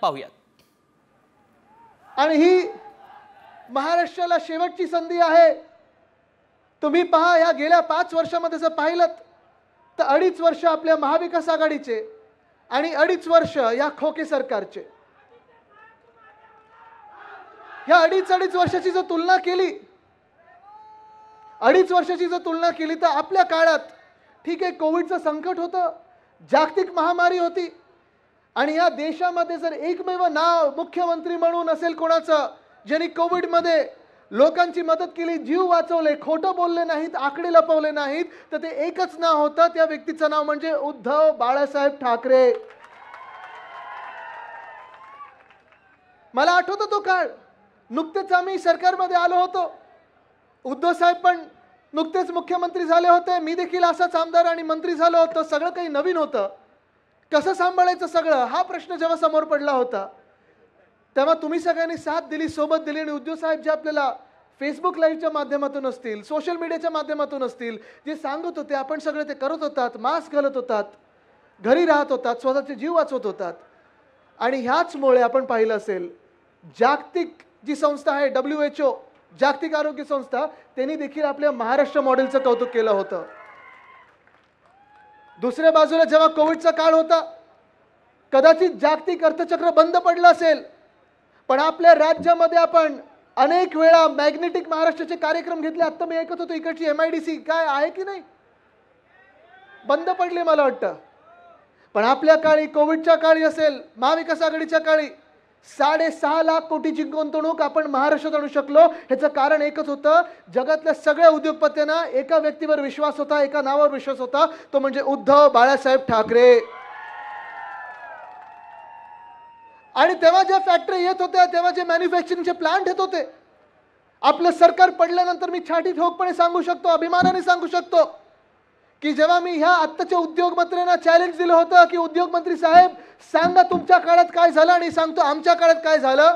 पाहूयात आणि ही महाराष्ट्राला शेवटची संधी आहे तुम्ही पहा या गेल्या पाच वर्षामध्ये जर पाहिलं तर अडीच वर्ष आपल्या महाविकास आघाडीचे आणि अडीच वर्ष या खोके सरकारचे या अडीच अडीच वर्षाची जर तुलना केली अडीच वर्षाची जर तुलना केली तर आपल्या काळात ठीक आहे कोविडचं संकट होतं जागतिक महामारी होती आणि या देशामध्ये जर एकमेव नाव मुख्यमंत्री म्हणून असेल कोणाचं ज्यांनी कोविडमध्ये लोकांची मदत केली जीव वाचवले खोटं बोलले नाहीत आकडे लपवले नाहीत तर ते एकच नाव होतं त्या व्यक्तीचं नाव म्हणजे उद्धव बाळासाहेब ठाकरे मला आठवतो तो काळ नुकतेच आम्ही सरकारमध्ये आलो होतो उद्धव साहेब पण नुकतेच मुख्यमंत्री झाले होते मी देखील असाच आमदार आणि मंत्री झालो होतो सगळं काही नवीन होतं कसं सांभाळायचं सगळं हा प्रश्न जेव्हा समोर पडला होता तेव्हा तुम्ही सगळ्यांनी साथ दिली सोबत दिली आणि उद्योग साहेब जे आपल्याला फेसबुक लाईव्हच्या माध्यमातून असतील सोशल मीडियाच्या माध्यमातून असतील जे सांगत होते आपण सगळे ते करत होतात मास्क घालत होतात घरी राहत होतात स्वतःचे जीव वाचवत होतात आणि ह्याचमुळे आपण पाहिलं असेल जागतिक जी संस्था आहे डब्ल्यू एच ओ जागतिक आरोग्य संस्था त्यांनी देखील आपल्या महाराष्ट्र मॉडेलचं कौतुक केलं होतं दुसऱ्या बाजूला जेव्हा कोविडचा काळ होता कदाचित जागतिक अर्थचक्र बंद पडलं असेल पण आपल्या राज्यामध्ये आपण अनेक वेळा मॅग्नेटिक महाराष्ट्राचे कार्यक्रम घेतले आत्ता मी ऐकत होतो इकडची एम आय डी सी काय आहे की नाही बंद पडली मला वाटतं पण आपल्या काळी कोविडच्या काळी असेल महाविकास आघाडीच्या काळी साडेसहा लाख कोटीची गुंतवणूक आपण महाराष्ट्रात आणू शकलो ह्याचं कारण एकच होतं जगातल्या सगळ्या उद्योगपत्यांना एका व्यक्तीवर विश्वास होता एका नावावर विश्वास होता तो म्हणजे उद्धव बाळासाहेब ठाकरे आणि तेव्हा ज्या फॅक्टरी येत होत्या तेव्हा जे मॅन्युफॅक्चरिंगचे प्लांट येत होते आपलं सरकार पडल्यानंतर मी छाटी ठोकपणे सांगू शकतो अभिमानाने सांगू शकतो की जेव्हा मी ह्या आत्ताच्या उद्योगमंत्र्यांना चॅलेंज दिलं होतं की उद्योगमंत्री साहेब सांगा तुमच्या काळात काय झालं आणि सांगतो आमच्या काळात काय झालं